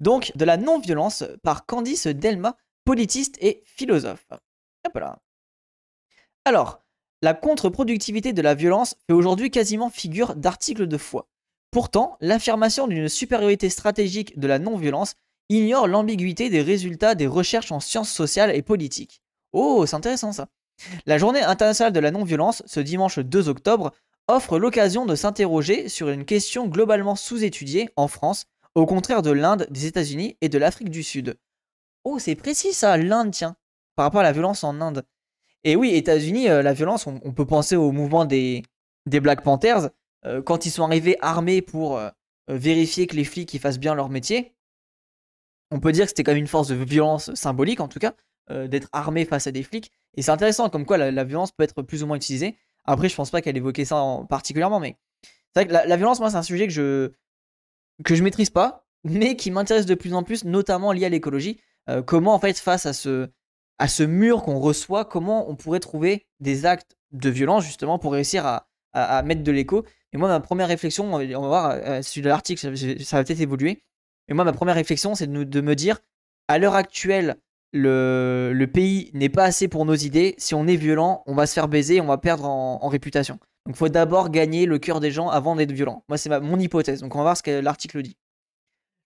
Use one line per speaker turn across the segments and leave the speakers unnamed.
donc de la non-violence par Candice Delma, politiste et philosophe. Hop là. Alors, la contre-productivité de la violence fait aujourd'hui quasiment figure d'article de foi. Pourtant, l'affirmation d'une supériorité stratégique de la non-violence ignore l'ambiguïté des résultats des recherches en sciences sociales et politiques. Oh, c'est intéressant ça. La journée internationale de la non-violence, ce dimanche 2 octobre, offre l'occasion de s'interroger sur une question globalement sous-étudiée en France, au contraire de l'Inde, des États-Unis et de l'Afrique du Sud. Oh, c'est précis ça, l'Inde, tiens, par rapport à la violence en Inde. Et oui, États-Unis, euh, la violence, on, peut penser au mouvement des, des Black Panthers, euh, quand ils sont arrivés armés pour euh, vérifier que les flics ils fassent bien leur métier. On peut dire que c'était quand même une force de violence symbolique, en tout cas, d'être armé face à des flics. Et c'est intéressant, comme quoi la, violence peut être plus ou moins utilisée. Après, je pense pas qu'elle évoquait ça particulièrement, mais c'est vrai que la violence, moi, c'est un sujet que je, que je maîtrise pas, mais qui m'intéresse de plus en plus, notamment lié à l'écologie. Euh, comment, en fait, face à ce, à ce mur qu'on reçoit, comment on pourrait trouver des actes de violence, justement, pour réussir à, mettre de l'écho. Et moi, ma première réflexion, on va, voir, celui sur l'article, ça, va peut-être évoluer. Et moi, ma première réflexion, c'est de, me dire, à l'heure actuelle, le, pays n'est pas assez pour nos idées. Si on est violent, on va se faire baiser, on va perdre en réputation. Donc il faut d'abord gagner le cœur des gens avant d'être violent. Moi, c'est mon hypothèse. Donc on va voir ce que l'article dit.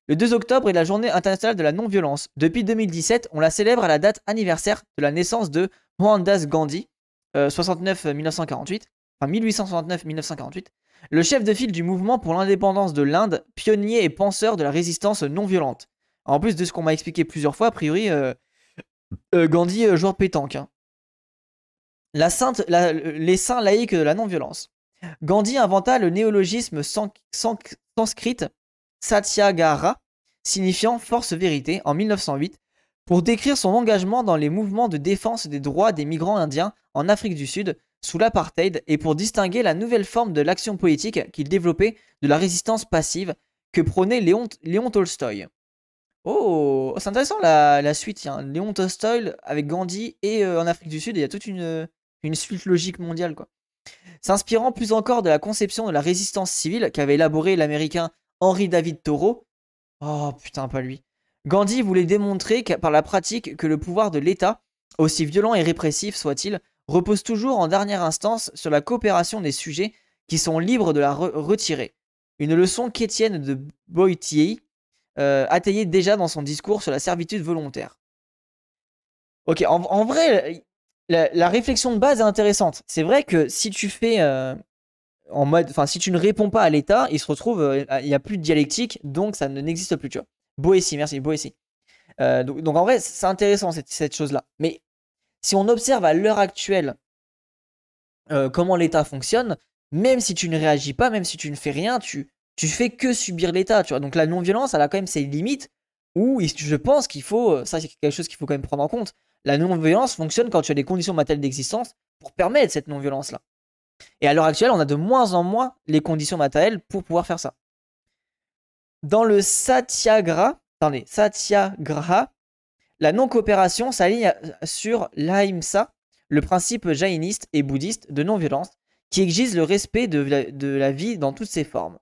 Le 2 octobre est la journée internationale de la non-violence. Depuis 2017, on la célèbre à la date anniversaire de la naissance de Mohandas Gandhi, 69-1948, euh, enfin 1869-1948, le chef de file du mouvement pour l'indépendance de l'Inde, pionnier et penseur de la résistance non violente. En plus de ce qu'on m'a expliqué plusieurs fois, a priori, euh, euh, Gandhi joueur pétanque. Hein la sainte, les saints laïcs de la non-violence. Gandhi inventa le néologisme sans, sans, sanskrit Satyagara, signifiant force vérité, en 1908, pour décrire son engagement dans les mouvements de défense des droits des migrants indiens en Afrique du Sud sous l'apartheid et pour distinguer la nouvelle forme de l'action politique qu'il développait de la résistance passive que prônait Léon, Léon Oh, c'est intéressant la, la suite. Léon Tolstoy avec Gandhi et euh, en Afrique du Sud, il y a toute une, une suite logique mondiale. quoi. S'inspirant plus encore de la conception de la résistance civile qu'avait élaborée l'américain Henry David Thoreau, oh putain, pas lui, Gandhi voulait démontrer par la pratique que le pouvoir de l'État, aussi violent et répressif soit-il, repose toujours en dernière instance sur la coopération des sujets qui sont libres de la retirer. Une leçon qu'Étienne de Boitier euh, déjà dans son discours sur la servitude volontaire. Ok, en vrai, la, réflexion de base est intéressante. C'est vrai que si tu fais euh, en mode, enfin, si tu ne réponds pas à l'État, il se retrouve, euh, il n'y a plus de dialectique, donc ça n'existe plus, tu vois. merci, Boétie. Euh, donc, en vrai, c'est intéressant cette, chose-là. Mais si on observe à l'heure actuelle comment l'État fonctionne, même si tu ne réagis pas, même si tu ne fais rien, tu, tu fais que subir l'État, tu vois. Donc la non-violence, elle a quand même ses limites où je pense qu'il faut, ça c'est quelque chose qu'il faut quand même prendre en compte, la non-violence fonctionne quand tu as des conditions matérielles d'existence pour permettre cette non-violence-là. Et à l'heure actuelle, on a de moins en moins les conditions matérielles pour pouvoir faire ça. Dans le Satyagraha, attendez, la non-coopération s'aligne sur l'Aimsa, le principe jaïniste et bouddhiste de non-violence qui exige le respect de la, de la vie dans toutes ses formes.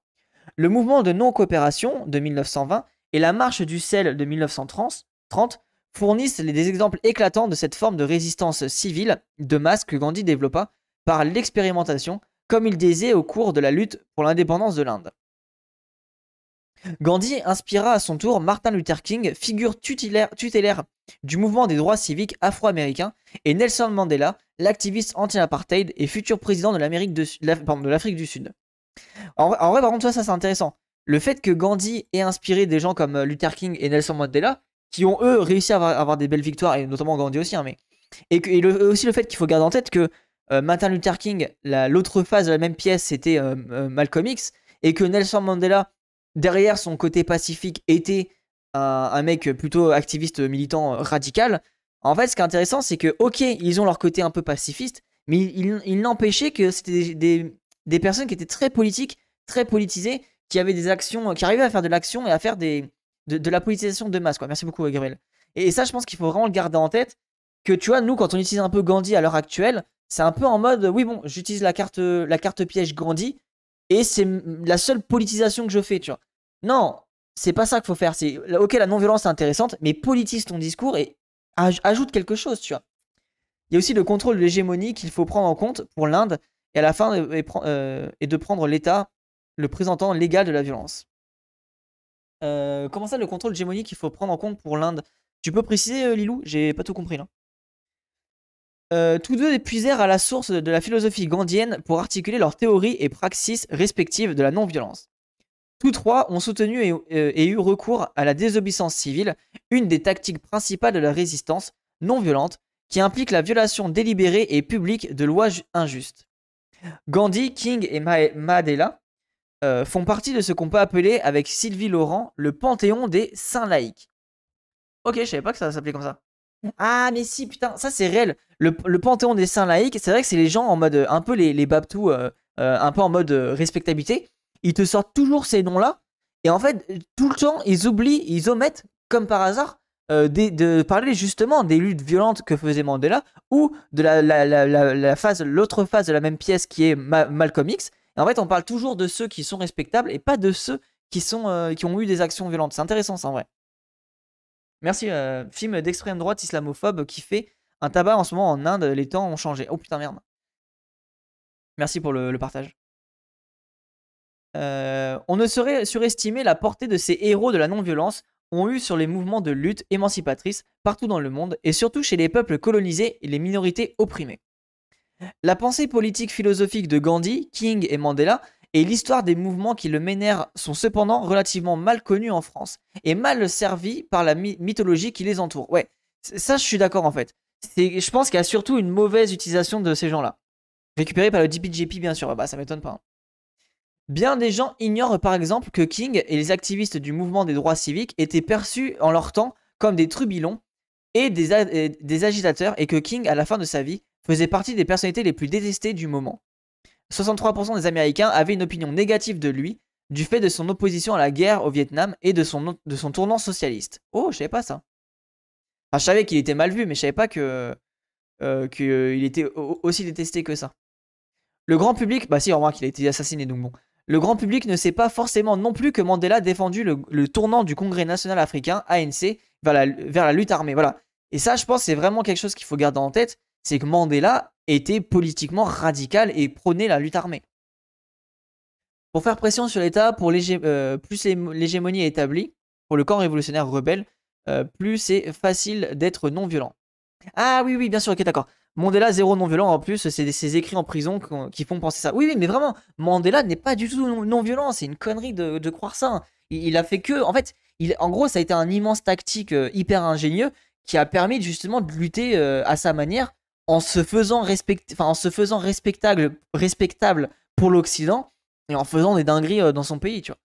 Le mouvement de non-coopération de 1920 et la marche du sel de 1930 fournissent des exemples éclatants de cette forme de résistance civile de masse que Gandhi développa par l'expérimentation, comme il disait au cours de la lutte pour l'indépendance de l'Inde. Gandhi inspira à son tour Martin Luther King, figure tutélaire, du mouvement des droits civiques afro-américains, et Nelson Mandela, l'activiste anti-apartheid et futur président de l'Afrique du Sud. En, vrai, par contre, ça c'est intéressant. Le fait que Gandhi ait inspiré des gens comme euh, Luther King et Nelson Mandela, qui ont eux réussi à avoir, des belles victoires, et notamment Gandhi aussi, hein, mais. Et, que, aussi le fait qu'il faut garder en tête que euh, Martin Luther King, l'autre phase de la même pièce, c'était euh, euh, Malcolm X, et que Nelson Mandela, derrière son côté pacifique, était un, mec plutôt activiste militant radical. En fait, ce qui est intéressant, c'est que, ok, ils ont leur côté un peu pacifiste, mais il, n'empêchait que c'était des, des, personnes qui étaient très politiques, très politisées, qui avaient des actions, qui arrivaient à faire de l'action et à faire des, de, la politisation de masse. Quoi. Merci beaucoup, euh, Gabriel. Et, ça, je pense qu'il faut vraiment le garder en tête. Que tu vois, nous, quand on utilise un peu Gandhi à l'heure actuelle, c'est un peu en mode, oui, bon, j'utilise la carte, la carte piège Gandhi, et c'est la seule politisation que je fais, tu vois. Non, c'est pas ça qu'il faut faire. C'est ok, la non-violence est intéressante, mais politise ton discours et ajoute quelque chose, tu vois. Il y a aussi le contrôle de l'hégémonie qu'il faut prendre en compte pour l'Inde et à la fin euh, euh, et de prendre l'État le présentant légal de la violence. Euh, comment ça, le contrôle gémonique qu'il faut prendre en compte pour l'Inde Tu peux préciser, euh, Lilou J'ai pas tout compris là. Euh, tous deux épuisèrent à la source de la philosophie gandhienne pour articuler leurs théories et praxis respectives de la non-violence. Tous trois ont soutenu et, eu recours à la désobéissance civile, une des tactiques principales de la résistance non violente, qui implique la violation délibérée et publique de lois injustes. Gandhi, King et Ma euh, font partie de ce qu'on peut appeler avec Sylvie Laurent le panthéon des saints laïcs. Ok, je savais pas que ça s'appelait comme ça. Ah, mais si, putain, ça c'est réel. Le, panthéon des saints laïcs, c'est vrai que c'est les gens en mode euh, un peu les, les babtous, euh, un peu en mode respectabilité. Ils te sortent toujours ces noms-là. Et en fait, tout le temps, ils oublient, ils omettent, comme par hasard, de, parler justement des luttes violentes que faisait Mandela ou de la, phase, l'autre phase de la même pièce qui est Malcolm X, en fait, on parle toujours de ceux qui sont respectables et pas de ceux qui, sont, euh, qui ont eu des actions violentes. C'est intéressant ça en vrai. Merci, euh, film d'extrême droite islamophobe qui fait un tabac en ce moment en Inde, les temps ont changé. Oh putain merde. Merci pour le, partage. Euh, on ne saurait surestimer la portée de ces héros de la non-violence ont eu sur les mouvements de lutte émancipatrice partout dans le monde et surtout chez les peuples colonisés et les minorités opprimées. La pensée politique philosophique de Gandhi, King et Mandela et l'histoire des mouvements qui le ménèrent sont cependant relativement mal connus en France et mal servis par la mythologie qui les entoure. Ouais, ça je suis d'accord en fait. Je pense qu'il y a surtout une mauvaise utilisation de ces gens-là. Récupérés par le DPJP bien sûr, ah bah ça m'étonne pas. Hein. Bien des gens ignorent par exemple que King et les activistes du mouvement des droits civiques étaient perçus en leur temps comme des trubilons et des agitateurs et que King, à la fin de sa vie, faisait partie des personnalités les plus détestées du moment. 63% des Américains avaient une opinion négative de lui du fait de son opposition à la guerre au Vietnam et de son, de son tournant socialiste. Oh, je savais pas ça. Enfin, je savais qu'il était mal vu, mais je savais pas que euh, qu'il euh, était aussi détesté que ça. Le grand public, bah si, on remarque qu'il a été assassiné, donc bon. Le grand public ne sait pas forcément non plus que Mandela a défendu le, tournant du Congrès national africain, ANC, vers la, vers la lutte armée. Voilà. Et ça, je pense, c'est vraiment quelque chose qu'il faut garder en tête c'est que Mandela était politiquement radical et prônait la lutte armée. Pour faire pression sur l'État, pour euh, plus l'hégémonie est établie, pour le camp révolutionnaire rebelle, euh, plus c'est facile d'être non-violent. Ah oui, oui, bien sûr, ok, d'accord. Mandela, zéro non-violent, en plus, c'est ses écrits en prison qui font penser ça. Oui, oui, mais vraiment, Mandela n'est pas du tout non-violent, c'est une connerie de, croire ça. Il, a fait que, en fait, il, en gros, ça a été un immense tactique euh, hyper ingénieux qui a permis justement de lutter à sa manière en se faisant, respectable, pour l'Occident et en faisant des dingueries euh, dans son pays, tu vois.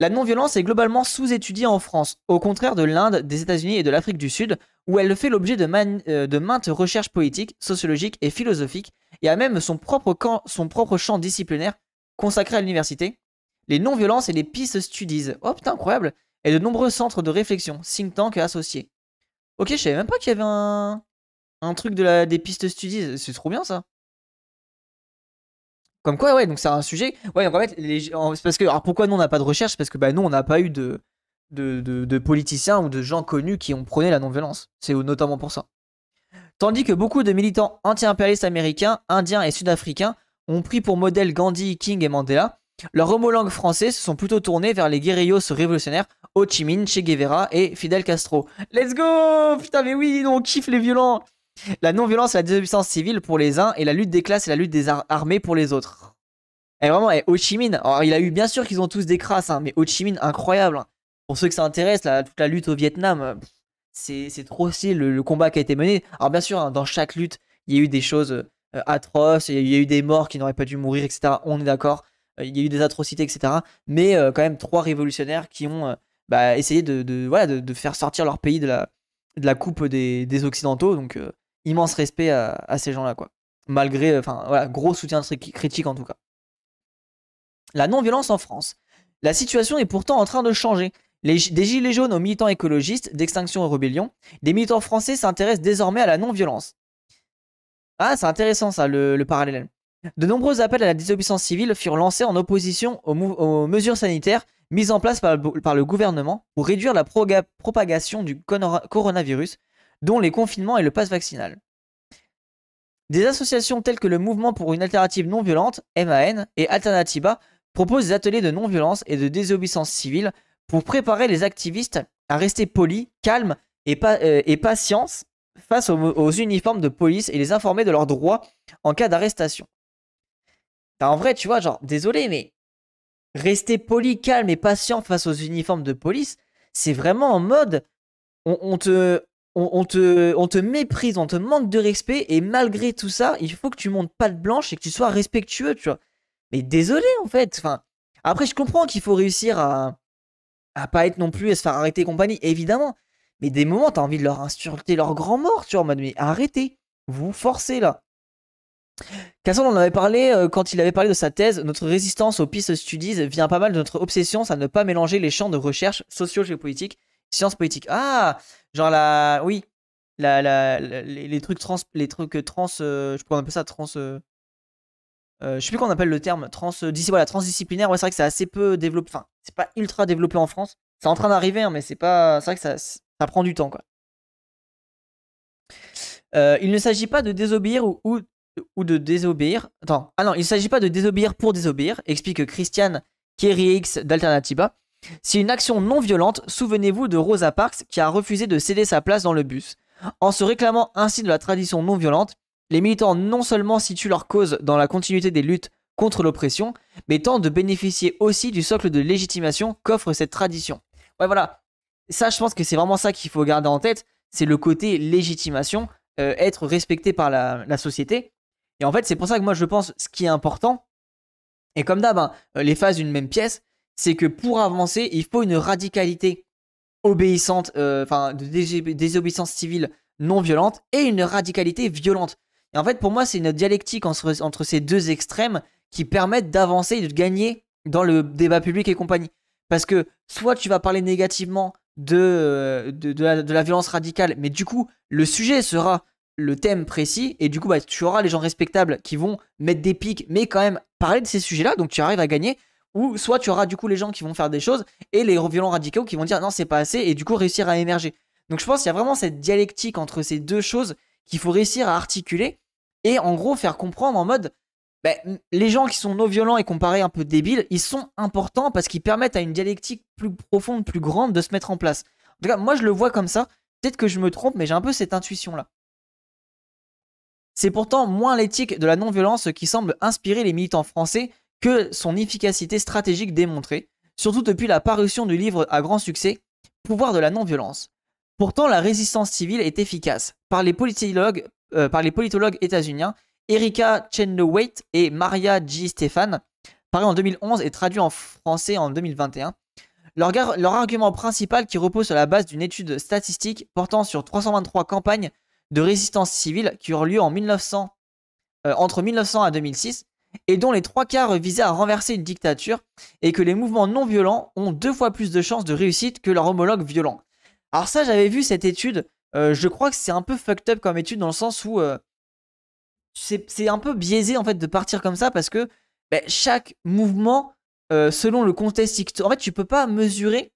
La non-violence est globalement sous-étudiée en France, au contraire de l'Inde, des États-Unis et de l'Afrique du Sud, où elle fait l'objet de, euh, maintes recherches politiques, sociologiques et philosophiques, et a même son propre, champ disciplinaire consacré à l'université, les non-violences et les peace studies. Oh putain, incroyable! Et de nombreux centres de réflexion, think tanks associés. Ok, je savais même pas qu'il y avait un un truc de la, des pistes studies, c'est trop bien ça. Comme quoi, ouais, donc c'est un sujet. Ouais, donc en fait, les, c'est parce que. Alors pourquoi nous on n'a pas de recherche Parce que bah, nous on n'a pas eu de de, politiciens ou de gens connus qui ont prôné la non-violence. C'est notamment pour ça. Tandis que beaucoup de militants anti-impérialistes américains, indiens et sud-africains ont pris pour modèle Gandhi, King et Mandela, leurs homologues français se sont plutôt tournés vers les guérillos révolutionnaires Ho Chi Minh, Che Guevara et Fidel Castro. Let's go Putain, mais oui, on kiffe les violents la non-violence et la désobéissance civile pour les uns et la lutte des classes et la lutte des armées pour les autres. Et vraiment, et Ho Chi Minh, alors il a eu bien sûr qu'ils ont tous des crasses, hein, mais Ho Chi Minh, incroyable. Hein. Pour ceux que ça intéresse, la, toute la lutte au Vietnam, euh, c'est trop stylé le, combat qui a été mené. Alors bien sûr, hein, dans chaque lutte, il y a eu des choses euh, euh, atroces, il y, a eu des morts qui n'auraient pas dû mourir, etc. On est d'accord. Il y a eu des atrocités, etc. Mais quand même, trois révolutionnaires qui ont bah, essayé de, voilà, faire sortir leur pays de la, de la coupe des, des Occidentaux. Donc immense respect à, ces gens-là, quoi. Malgré, euh, enfin, voilà, gros soutien critique en tout cas. La non-violence en France. La situation est pourtant en train de changer. des gilets jaunes aux militants écologistes, d'extinction et rébellion, des militants français s'intéressent désormais à la non-violence. Ah, c'est intéressant ça, le, parallèle. De nombreux appels à la désobéissance civile furent lancés en opposition aux, mesures sanitaires mises en place par, le gouvernement pour réduire la propagation du coronavirus, dont les confinements et le pass vaccinal. Des associations telles que le Mouvement pour une alternative non violente, MAN, et Alternativa proposent des ateliers de non-violence et de désobéissance civile pour préparer les activistes à rester polis, calmes et, euh, et patience face aux, uniformes de police et les informer de leurs droits en cas d'arrestation. En vrai, tu vois, genre, désolé, mais rester poli, calme et patient face aux uniformes de police, c'est vraiment en mode, on, te, on, te, méprise, on te manque de respect, et malgré tout ça, il faut que tu montes pas de blanche et que tu sois respectueux, tu vois. Mais désolé, en fait. Enfin, après, je comprends qu'il faut réussir à, à pas être non plus et se faire arrêter compagnie, évidemment. Mais des moments, t'as envie de leur insulter leur grand mort, tu vois, en mode, mais arrêtez, vous forcez là. Cassandre en avait parlé euh, quand il avait parlé de sa thèse. Notre résistance aux peace studies vient pas mal de notre obsession à ne pas mélanger les champs de recherche socio-géopolitique Science politiques. Ah Genre la. Oui. La, les, trucs trans. Les trucs euh, trans. Euh, je sais un peu ça trans. Euh, je sais plus qu'on appelle le terme. Trans, voilà, transdisciplinaire. Ouais, c'est vrai que c'est assez peu développé. Enfin, c'est pas ultra développé en France. C'est en train d'arriver, hein, mais c'est pas. C'est vrai que ça, ça prend du temps, quoi. il ne s'agit pas de désobéir ou, ou, de désobéir. Attends. Ah non, il ne s'agit pas de désobéir pour désobéir, explique Christiane X d'Alternativa. C'est une action non violente, souvenez-vous de Rosa Parks qui a refusé de céder sa place dans le bus. En se réclamant ainsi de la tradition non violente, les militants non seulement situent leur cause dans la continuité des luttes contre l'oppression, mais tentent de bénéficier aussi du socle de légitimation qu'offre cette tradition. Ouais voilà, ça je pense que c'est vraiment ça qu'il faut garder en tête, c'est le côté légitimation, euh, être respecté par la, société. Et en fait c'est pour ça que moi je pense ce qui est important, et comme d'hab, hein, les phases d'une même pièce, c'est que pour avancer, il faut une radicalité obéissante, euh, enfin, de désobéissance civile non violente et une radicalité violente. Et en fait, pour moi, c'est une dialectique entre, ces deux extrêmes qui permettent d'avancer et de gagner dans le débat public et compagnie. Parce que soit tu vas parler négativement de, euh, de, la, violence radicale, mais du coup, le sujet sera le thème précis, et du coup, bah, tu auras les gens respectables qui vont mettre des pics, mais quand même parler de ces sujets-là, donc tu arrives à gagner ou soit tu auras du coup les gens qui vont faire des choses et les violents radicaux qui vont dire non, c'est pas assez et du coup réussir à émerger. Donc je pense qu'il y a vraiment cette dialectique entre ces deux choses qu'il faut réussir à articuler et en gros faire comprendre en mode ben, les gens qui sont non violents et comparés un peu débiles, ils sont importants parce qu'ils permettent à une dialectique plus profonde, plus grande de se mettre en place. En tout cas, moi je le vois comme ça. Peut-être que je me trompe, mais j'ai un peu cette intuition-là. C'est pourtant moins l'éthique de la non-violence qui semble inspirer les militants français que son efficacité stratégique démontrée, surtout depuis la parution du livre à grand succès Pouvoir de la non-violence. Pourtant, la résistance civile est efficace. Par les politologues, euh, états-uniens, Erika Chenoweth et Maria G. Stefan, paru en 2011 et traduit en français en 2021, leur, leur argument principal qui repose sur la base d'une étude statistique portant sur 323 campagnes de résistance civile qui eurent lieu euh, entre 1900 et 2006 et dont les trois quarts visaient à renverser une dictature, et que les mouvements non violents ont deux fois plus de chances de réussite que leurs homologues violents. Alors ça, j'avais vu cette étude, euh, je crois que c'est un peu fucked up comme étude dans le sens où euh, c'est un peu biaisé en fait de partir comme ça parce que ben, chaque mouvement, euh, selon le contexte, en fait tu peux pas mesurer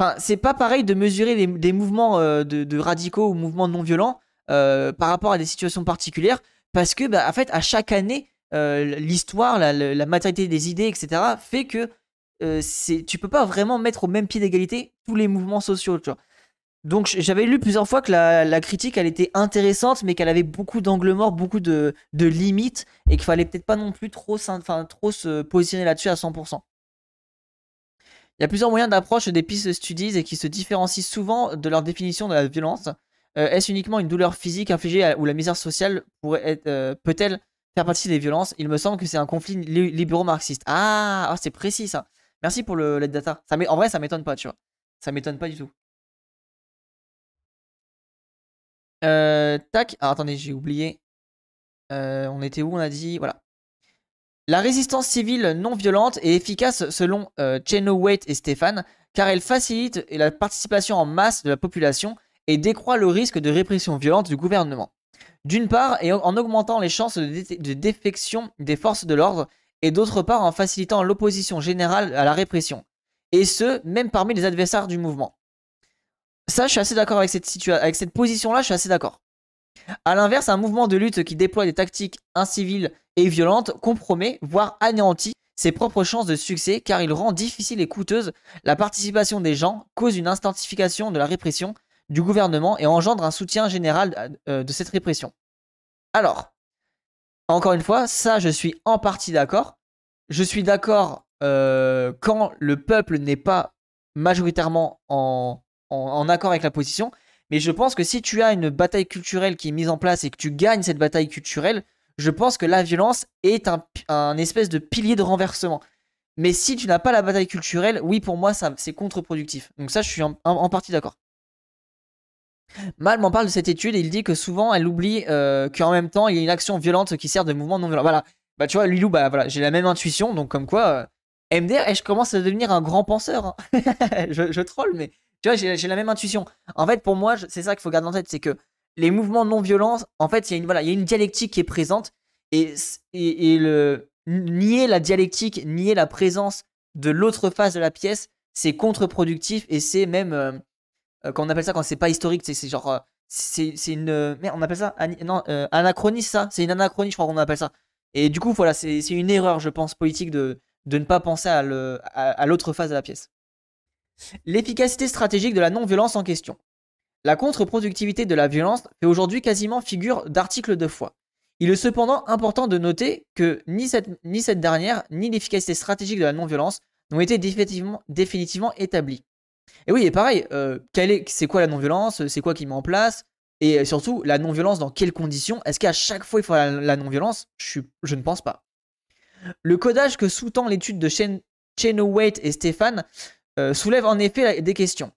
Enfin, c'est pas pareil de mesurer les, des mouvements de, radicaux ou mouvements non violents par rapport à des situations particulières, parce que, bah, en fait, à chaque année, euh, l'histoire, la, la, des idées, etc., fait que euh, c'est, tu peux pas vraiment mettre au même pied d'égalité tous les mouvements sociaux. Donc j'avais lu plusieurs fois que la, critique, elle était intéressante, mais qu'elle avait beaucoup d'angles morts, beaucoup de, limites, et qu'il fallait peut-être pas non plus trop, enfin, trop se positionner là-dessus à 100%. Il y a plusieurs moyens d'approche des pistes studies et qui se différencient souvent de leur définition de la violence. Euh, est-ce uniquement une douleur physique infligée ou la misère sociale pourrait être, euh, peut-elle partie des violences. Il me semble que c'est un conflit libéraux-marxiste. Ah, ah, c'est précis ça. Merci pour le data. Ça en vrai, ça m'étonne pas, tu vois. Ça m'étonne pas du tout. Euh, tac. Ah, attendez, j'ai oublié. Euh, on était où On a dit. Voilà. La résistance civile non violente est efficace selon euh, Cheno Waite et Stéphane, car elle facilite la participation en masse de la population et décroît le risque de répression violente du gouvernement d'une part, et en augmentant les chances de, défection des forces de l'ordre, et d'autre part, en facilitant l'opposition générale à la répression. Et ce, même parmi les adversaires du mouvement. Ça, je suis assez d'accord avec cette, avec cette position-là, je suis assez d'accord. A l'inverse, un mouvement de lutte qui déploie des tactiques inciviles et violentes compromet, voire anéantit, ses propres chances de succès car il rend difficile et coûteuse la participation des gens, cause une instantification de la répression du gouvernement et engendre un soutien général euh, euh, de cette répression. Alors, encore une fois, ça je suis en partie d'accord. Je suis d'accord euh, quand le peuple n'est pas majoritairement en, accord avec la position. Mais je pense que si tu as une bataille culturelle qui est mise en place et que tu gagnes cette bataille culturelle, je pense que la violence est un, espèce de pilier de renversement. Mais si tu n'as pas la bataille culturelle, oui, pour moi, c'est contre-productif. Donc ça, je suis en partie d'accord. Mal m'en parle de cette étude et il dit que souvent elle oublie euh, qu'en même temps il y a une action violente qui sert de mouvement non violent. Voilà, bah tu vois, Lilou, bah voilà, j'ai la même intuition, donc comme quoi, euh, MDR, et eh, je commence à devenir un grand penseur. Hein. je, troll, mais tu vois, j'ai la même intuition. En fait, pour moi, c'est ça qu'il faut garder en tête, c'est que les mouvements non violents, en fait, il y, a une, voilà, y a une dialectique qui est présente et, et, le, nier la dialectique, nier la présence de l'autre face de la pièce, c'est contre-productif et c'est même. Euh, euh, quand on appelle ça quand c'est pas historique, c'est genre. Euh, c'est une. Euh, merde, on appelle ça. non, anachronisme. ça. C'est une anachronie, je crois qu'on appelle ça. Et du coup, voilà, c'est une erreur, je pense, politique de, de ne pas penser à l'autre à, phase de la pièce. L'efficacité stratégique de la non-violence en question. La contre-productivité de la violence fait aujourd'hui quasiment figure d'article de foi. Il est cependant important de noter que ni cette, ni cette dernière, ni l'efficacité stratégique de la non-violence n'ont été définitivement, définitivement établies. Et oui, et pareil, euh, est, c'est quoi la non-violence C'est quoi qui met en place Et surtout, la non-violence dans quelles conditions Est-ce qu'à chaque fois il faut la, non-violence je, ne pense pas. Le codage que sous-tend l'étude de Chenoweth et Stéphane euh, soulève en effet des questions.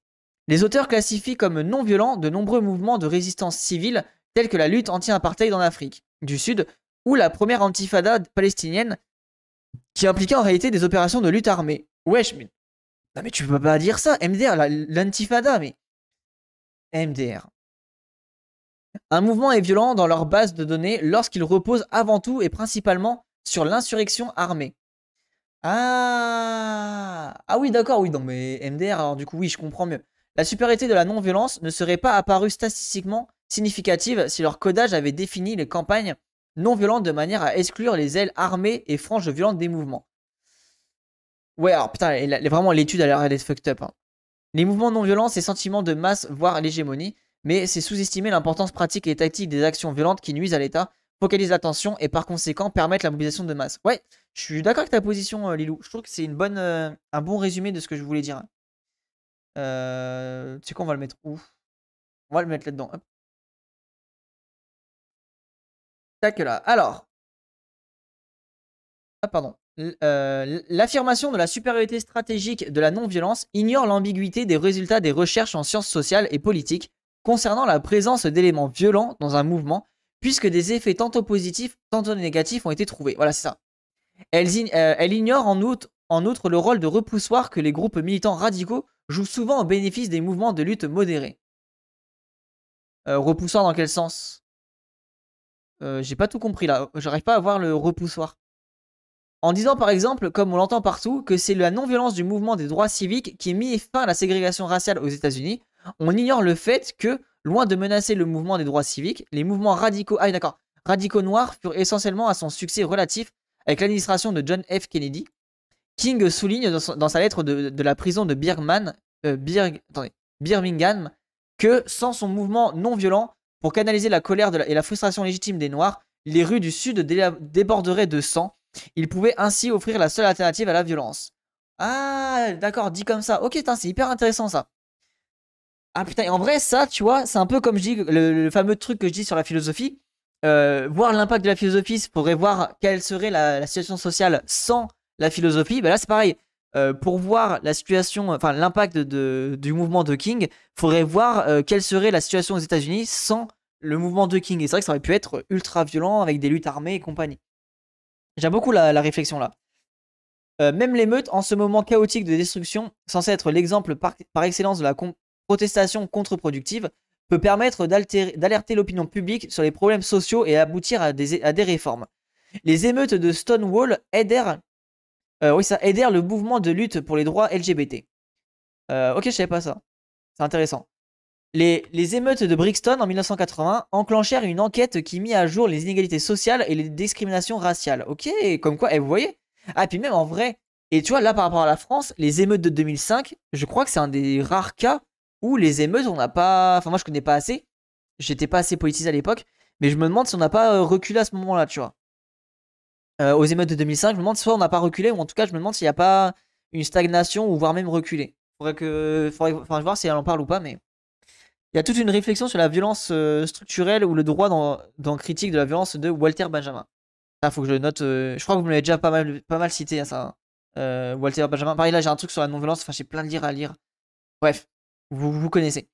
Les auteurs classifient comme non-violents de nombreux mouvements de résistance civile tels que la lutte anti-apartheid en Afrique du Sud ou la première antifada palestinienne qui impliquait en réalité des opérations de lutte armée. Wesh, non, mais tu peux pas dire ça. MDR, l'antifada, mais. MDR. Un mouvement est violent dans leur base de données lorsqu'il repose avant tout et principalement sur l'insurrection armée. Ah Ah oui, d'accord, oui, non, mais MDR, alors du coup, oui, je comprends mieux. La supériorité de la non-violence ne serait pas apparue statistiquement significative si leur codage avait défini les campagnes non violentes de manière à exclure les ailes armées et franges violentes des mouvements. Ouais, alors putain, vraiment l'étude elle est fucked up. Hein. Les mouvements non violents, c'est sentiment de masse, voire l'hégémonie, mais c'est sous-estimer l'importance pratique et tactique des actions violentes qui nuisent à l'État, focalisent l'attention et par conséquent permettent la mobilisation de masse. Ouais, je suis d'accord avec ta position, euh, Lilou. Je trouve que c'est une bonne, euh, un bon résumé de ce que je voulais dire. Hein. Euh, tu sais quoi, on va le mettre où On va le mettre là-dedans. Tac là. Alors. Ah, pardon. Euh, l'affirmation de la supériorité stratégique de la non-violence ignore l'ambiguïté des résultats des recherches en sciences sociales et politiques concernant la présence d'éléments violents dans un mouvement, puisque des effets tantôt positifs, tantôt négatifs ont été trouvés. Voilà, c'est ça. Elle, euh, ignore en outre, le rôle de repoussoir que les groupes militants radicaux jouent souvent au bénéfice des mouvements de lutte modérés. Euh, repoussoir dans quel sens J'ai pas tout compris là, j'arrive pas à voir le repoussoir en disant par exemple, comme on l'entend partout, que c'est la non-violence du mouvement des droits civiques qui a mis fin à la ségrégation raciale aux États-Unis, on ignore le fait que, loin de menacer le mouvement des droits civiques, les mouvements radicaux, ah radicaux noirs furent essentiellement à son succès relatif avec l'administration de John F. Kennedy. King souligne dans, sa lettre de, la prison de euh, Birmingham que sans son mouvement non violent pour canaliser la colère et la frustration légitime des Noirs, les rues du Sud déborderaient de sang il pouvait ainsi offrir la seule alternative à la violence. Ah, d'accord, dit comme ça. Ok, c'est hyper intéressant ça. Ah putain, en vrai, ça, tu vois, c'est un peu comme je le, fameux truc que je dis sur la philosophie. Euh, voir l'impact de la philosophie, il faudrait voir quelle serait la, situation sociale sans la philosophie. Ben là, c'est pareil. Euh, pour voir la situation, enfin l'impact du mouvement de King, faudrait voir euh, quelle serait la situation aux États-Unis sans le mouvement de King. Et c'est vrai que ça aurait pu être ultra violent avec des luttes armées et compagnie. J'aime beaucoup la, réflexion là. Euh, même l'émeute, en ce moment chaotique de destruction, censée être l'exemple par, excellence de la protestation contre-productive, peut permettre d'alerter l'opinion publique sur les problèmes sociaux et aboutir à des, à des réformes. Les émeutes de Stonewall aidèrent, euh, oui, ça, aidèrent le mouvement de lutte pour les droits LGBT. Euh, ok, je savais pas ça. C'est intéressant. Les, émeutes de Brixton en 1980 enclenchèrent une enquête qui mit à jour les inégalités sociales et les discriminations raciales. Ok, comme quoi, et eh, vous voyez Ah, puis même en vrai, et tu vois, là par rapport à la France, les émeutes de 2005, je crois que c'est un des rares cas où les émeutes, on n'a pas. Enfin, moi je connais pas assez, j'étais pas assez politisé à l'époque, mais je me demande si on n'a pas euh, reculé à ce moment-là, tu vois. Euh, aux émeutes de 2005, je me demande soit on n'a pas reculé, ou en tout cas, je me demande s'il n'y a pas une stagnation, ou voire même reculé. Faudrait que. Faudrait... Enfin, je voir si elle en parle ou pas, mais. Il y a toute une réflexion sur la violence euh, structurelle ou le droit dans, dans critique de la violence de Walter Benjamin. Ça, faut que je note. Euh, je crois que vous me l'avez déjà pas mal, pas mal cité, hein, ça. Hein. Euh, Walter Benjamin. Pareil, là, j'ai un truc sur la non-violence. Enfin, j'ai plein de livres à lire. Bref, vous, vous connaissez.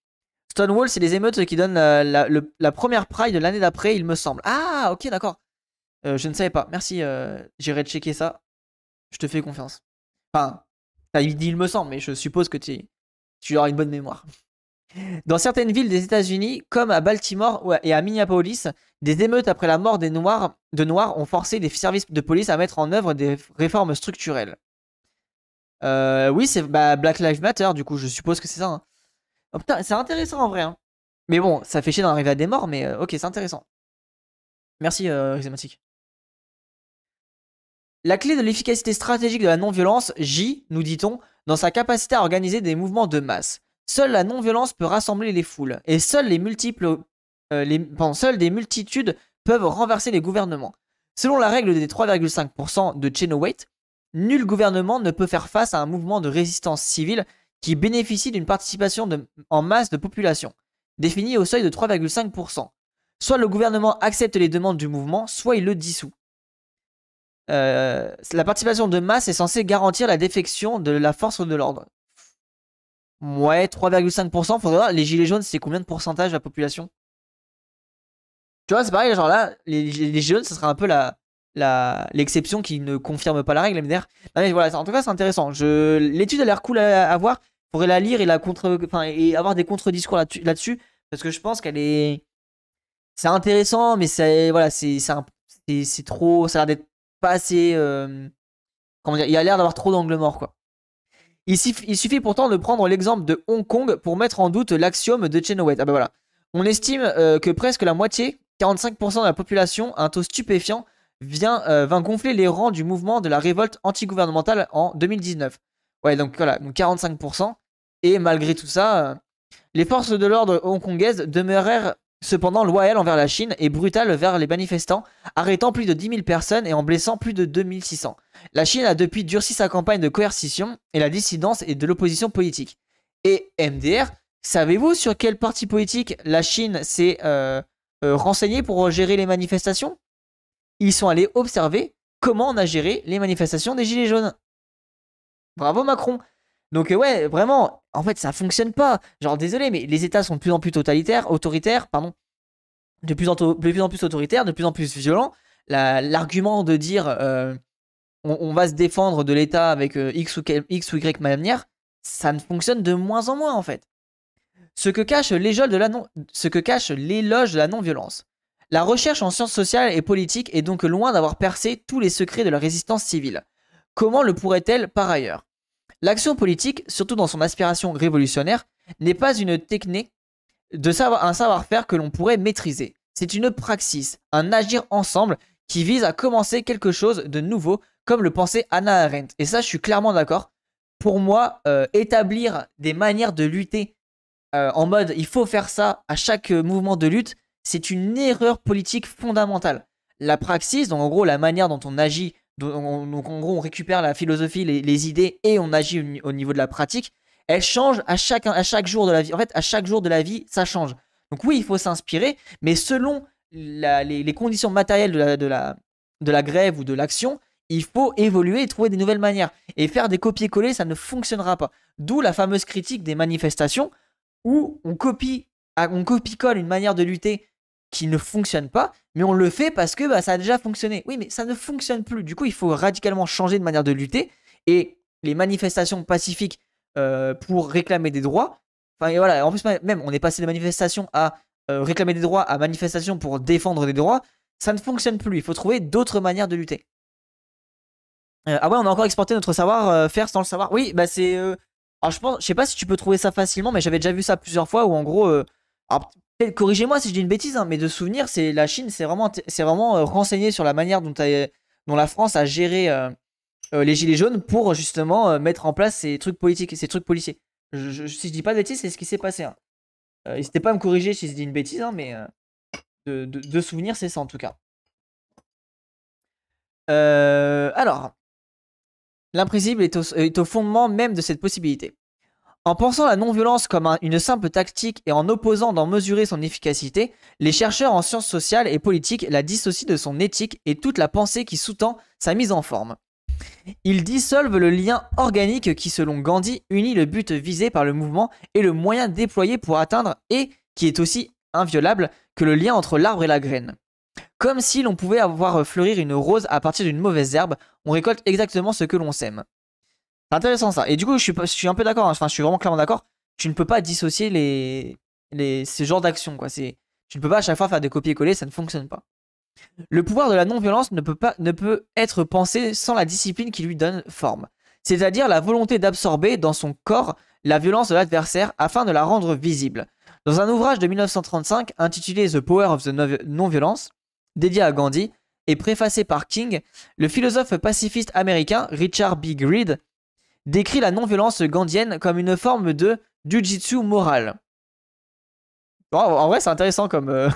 Stonewall, c'est les émeutes qui donnent la, première Pride de l'année d'après, il me semble. Ah, ok, d'accord. je ne savais pas. Merci, euh, j'irai checker ça. Je te fais confiance. Enfin, il dit il me semble, mais je suppose que tu, tu auras une bonne mémoire. Dans certaines villes des États-Unis, comme à Baltimore et à Minneapolis, des émeutes après la mort de Noirs ont forcé des services de police à mettre en œuvre des réformes structurelles. Euh, oui, c'est bah, Black Lives Matter, du coup, je suppose que c'est ça. Hein. Oh, c'est intéressant en vrai. Hein. Mais bon, ça fait chier d'en arriver à des morts, mais euh, ok, c'est intéressant. Merci, euh, La clé de l'efficacité stratégique de la non-violence, J, nous dit-on, dans sa capacité à organiser des mouvements de masse. Seule la non-violence peut rassembler les foules, et seules, les multiples, euh, des multitudes peuvent renverser les gouvernements. Selon la règle des 3,5% de Chenoweth, nul gouvernement ne peut faire face à un mouvement de résistance civile qui bénéficie d'une participation en masse de population, définie au seuil de 3,5%. Soit le gouvernement accepte les demandes du mouvement, soit il le dissout. Euh, la participation de masse est censée garantir la défection de la force de l'ordre. Ouais, 3,5%. voir les gilets jaunes, c'est combien de pourcentage de la population Tu vois, c'est pareil, genre là, les, les, gilets jaunes, ça sera un peu la l'exception qui ne confirme pas la règle, mais mais voilà, en tout cas, c'est intéressant. Je l'étude a l'air cool à, avoir voir. Faudrait la lire et la contre, enfin, et avoir des contre-discours là-dessus, parce que je pense qu'elle est, c'est intéressant, mais c'est voilà, c'est c'est trop, ça a d'être pas assez. Euh, comment dire Il a l'air d'avoir trop d'angle mort, quoi. Il, suffit, pourtant de prendre l'exemple de Hong Kong pour mettre en doute l'axiome de Chenoweth. Ah ben voilà. On estime euh, que presque la moitié, 45% de la population, un taux stupéfiant, vient, euh, vint gonfler les rangs du mouvement de la révolte antigouvernementale en 2019. Ouais, donc voilà, donc 45%. Et malgré tout ça, euh, les forces de l'ordre hongkongaises demeurèrent cependant loyal envers la Chine est brutal vers les manifestants, arrêtant plus de 10 000 personnes et en blessant plus de 2600. La Chine a depuis durci sa campagne de coercition et la dissidence et de l'opposition politique. Et MDR, savez-vous sur quel parti politique la Chine s'est euh, euh, renseignée pour gérer les manifestations Ils sont allés observer comment on a géré les manifestations des Gilets jaunes. Bravo Macron donc euh, ouais, vraiment, en fait, ça fonctionne pas. Genre, désolé, mais les États sont de plus en plus totalitaires, autoritaires, pardon, de plus en, de plus, en plus autoritaires, de plus en plus violents. l'argument de dire euh, on, va se défendre de l'État avec euh, X, ou, X Y manière, ça ne fonctionne de moins en moins en fait. Ce que cache l'éloge de ce que cache l'éloge de la non-violence. La recherche en sciences sociales et politiques est donc loin d'avoir percé tous les secrets de la résistance civile. Comment le pourrait-elle par ailleurs L'action politique, surtout dans son aspiration révolutionnaire, n'est pas une technique de un savoir-faire que l'on pourrait maîtriser. C'est une praxis, un agir ensemble qui vise à commencer quelque chose de nouveau, comme le pensait Anna Arendt. Et ça, je suis clairement d'accord. Pour moi, euh, établir des manières de lutter euh, en mode il faut faire ça à chaque euh, mouvement de lutte, c'est une erreur politique fondamentale. La praxis, donc en gros la manière dont on agit donc en gros, on récupère la philosophie, les, idées et on agit au niveau de la pratique. Elle change à chaque, à chaque jour de la vie. En fait, à chaque jour de la vie, ça change. Donc oui, il faut s'inspirer, mais selon les, conditions matérielles de la, de la, grève ou de l'action, il faut évoluer et trouver des nouvelles manières. Et faire des copier-coller, ça ne fonctionnera pas. D'où la fameuse critique des manifestations où on copie, on copie-colle une manière de lutter qui ne fonctionne pas, mais on le fait parce que bah, ça a déjà fonctionné. Oui, mais ça ne fonctionne plus. Du coup, il faut radicalement changer de manière de lutter. Et les manifestations pacifiques euh, pour réclamer des droits, enfin voilà, en plus même, on est passé de manifestations à euh, réclamer des droits à manifestations pour défendre des droits, ça ne fonctionne plus. Il faut trouver d'autres manières de lutter. Euh, ah ouais, on a encore exporté notre savoir faire sans le savoir. Oui, bah c'est... Alors ah, je pense, je sais pas si tu peux trouver ça facilement, mais j'avais déjà vu ça plusieurs fois où en gros... Ah, corrigez-moi si je dis une bêtise, hein, mais de souvenir, c'est la Chine, c'est vraiment, c'est vraiment euh, renseigné sur la manière dont, la France a géré euh, euh, les gilets jaunes pour justement mettre en place ces trucs politiques, ces trucs policiers. Je, je, si je dis pas de bêtises, c'est ce qui s'est passé. Hein. N'hésitez pas à me corriger si je dis une bêtise, hein, mais de, souvenir, c'est ça en tout cas. alors, l'imprévisible est au fondement même de cette possibilité. En pensant la non-violence comme une simple tactique et en opposant d'en mesurer son efficacité, les chercheurs en sciences sociales et politiques la dissocient de son éthique et toute la pensée qui sous-tend sa mise en forme. Ils dissolvent le lien organique qui, selon Gandhi, unit le but visé par le mouvement et le moyen déployé pour atteindre et qui est aussi inviolable que le lien entre l'arbre et la graine. Comme si l'on pouvait avoir fleurir une rose à partir d'une mauvaise herbe, on récolte exactement ce que l'on sème. C'est intéressant ça. Et du coup, je suis, un peu d'accord, hein. enfin, je suis vraiment clairement d'accord. Tu ne peux pas dissocier les, les, ces genres d'actions, quoi. Tu ne peux pas à chaque fois faire des copier-coller, ça ne fonctionne pas. Le pouvoir de la non-violence ne peut, pas, ne peut être pensé sans la discipline qui lui donne forme, c'est-à-dire la volonté d'absorber dans son corps la violence de l'adversaire afin de la rendre visible. Dans un ouvrage de 1935 intitulé The Power of the Non-Violence, dédié à Gandhi et préfacé par King, le philosophe pacifiste américain Richard B. Greed décrit la non-violence gandhienne comme une forme de jujitsu moral. en vrai, c'est intéressant comme euh...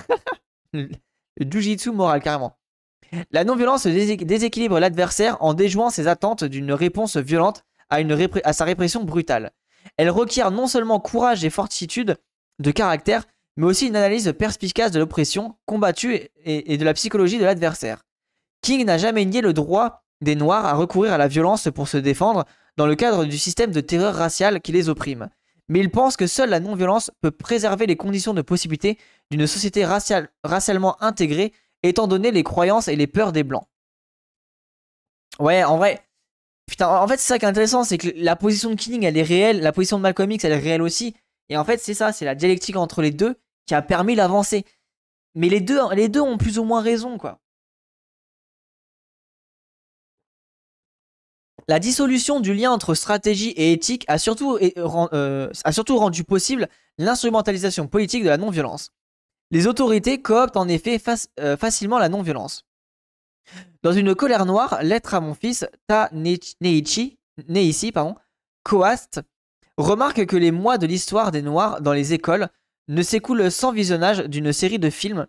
jujitsu moral, carrément. La non-violence déséquilibre l'adversaire en déjouant ses attentes d'une réponse violente à, sa répression brutale. Elle requiert non seulement courage et fortitude de caractère, mais aussi une analyse perspicace de l'oppression combattue et de la psychologie de l'adversaire. King n'a jamais nié le droit des Noirs à recourir à la violence pour se défendre dans le cadre du système de terreur raciale qui les opprime. Mais ils pensent que seule la non-violence peut préserver les conditions de possibilité d'une société racialement intégrée, étant donné les croyances et les peurs des Blancs. Ouais, en vrai, Putain, en fait, c'est ça qui est intéressant, c'est que la position de Killing, elle est réelle, la position de Malcolm X, elle est réelle aussi. Et en fait, c'est ça, c'est la dialectique entre les deux qui a permis l'avancée. Mais les deux, les deux ont plus ou moins raison, quoi. La dissolution du lien entre stratégie et éthique euh, a surtout, rendu possible l'instrumentalisation politique de la non-violence. Les autorités cooptent en effet euh, facilement la non-violence. Dans une colère noire, lettre à mon fils, Ta Neichi, Neichi pardon, Coast, remarque que les mois de l'histoire des Noirs dans les écoles ne s'écoulent sans visionnage d'une série de films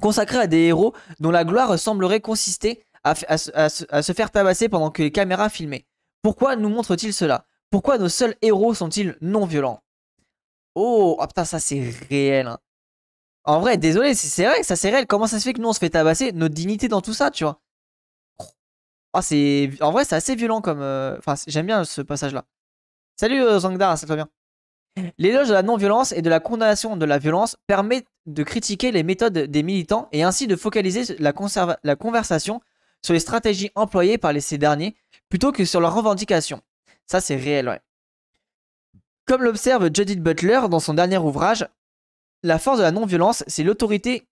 consacrés à des héros dont la gloire semblerait consister à, se faire tabasser pendant que les caméras filmaient. Pourquoi nous montre-t-il cela Pourquoi nos seuls héros sont-ils non violents oh, ah putain, ça c'est réel. Hein. En vrai, désolé, c'est vrai ça c'est réel. Comment ça se fait que nous on se fait tabasser notre dignité dans tout ça, tu vois ah, c'est En vrai, c'est assez violent comme. Euh, enfin, j'aime bien ce passage-là. Salut euh, Zangdar, ça te va bien L'éloge de la non-violence et de la condamnation de la violence permet de critiquer les méthodes des militants et ainsi de focaliser la, la conversation sur les stratégies employées par les, ces derniers plutôt que sur leurs revendications. Ça, c'est réel, ouais. Comme l'observe Judith Butler dans son dernier ouvrage, la force de la non-violence, c'est l'autorité.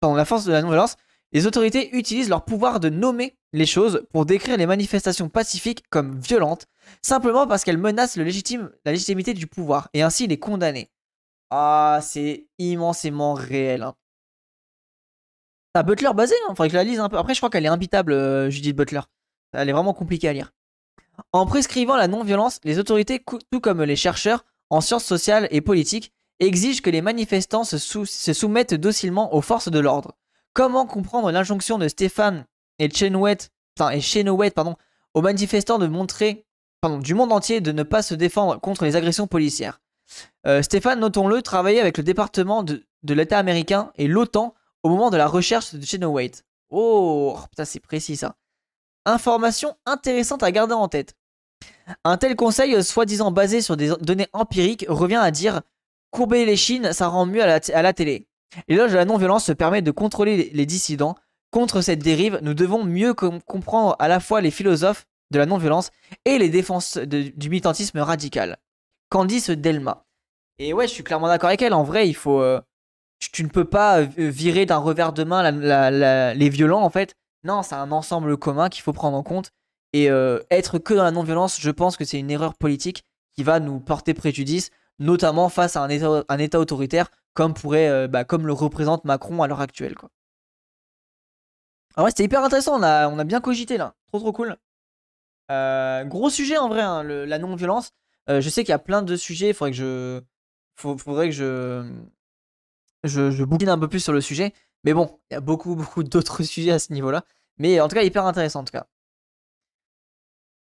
Pardon, la force de la non-violence, les autorités utilisent leur pouvoir de nommer les choses pour décrire les manifestations pacifiques comme violentes, simplement parce qu'elles menacent légitime, la légitimité du pouvoir et ainsi les condamner. Ah, c'est immensément réel. Hein. T'as ah, Butler basé, il faudrait que je la lise un peu. Après, je crois qu'elle est imbitable, euh, Judith Butler. Elle est vraiment compliquée à lire. En prescrivant la non-violence, les autorités, tout comme les chercheurs en sciences sociales et politiques, exigent que les manifestants se, soumettent docilement aux forces de l'ordre. Comment comprendre l'injonction de Stéphane et enfin et pardon, aux manifestants de montrer, du monde entier de ne pas se défendre contre les agressions policières euh, Stéphane, notons-le, travaillait avec le département de l'État américain et l'OTAN au moment de la recherche de Chenoweth. Oh, putain, c'est précis ça. Information intéressante à garder en tête. Un tel conseil, soi-disant basé sur des données empiriques, revient à dire courber les chines, ça rend mieux à la, télé. L'éloge de la non-violence se permet de contrôler les, dissidents. Contre cette dérive, nous devons mieux comprendre à la fois les philosophes de la non-violence et les défenses du militantisme radical. Candice Delma. Et ouais, je suis clairement d'accord avec elle. En vrai, il faut. Euh, tu, ne peux pas euh, virer d'un revers de main les violents, en fait. Non, c'est un ensemble commun qu'il faut prendre en compte. Et euh, être que dans la non-violence, je pense que c'est une erreur politique qui va nous porter préjudice, notamment face à un État, autoritaire comme, pourrait, euh, bah, comme le représente Macron à l'heure actuelle. Quoi. Ah ouais, c'était hyper intéressant, on a, on a, bien cogité là, trop trop cool. gros sujet en vrai, hein, la non-violence. je sais qu'il y a plein de sujets, il faudrait que je... faudrait que je je, je bouquine un peu plus sur le sujet. Mais bon, il y a beaucoup, beaucoup d'autres sujets à ce niveau-là. Mais en tout cas, hyper intéressant en tout cas.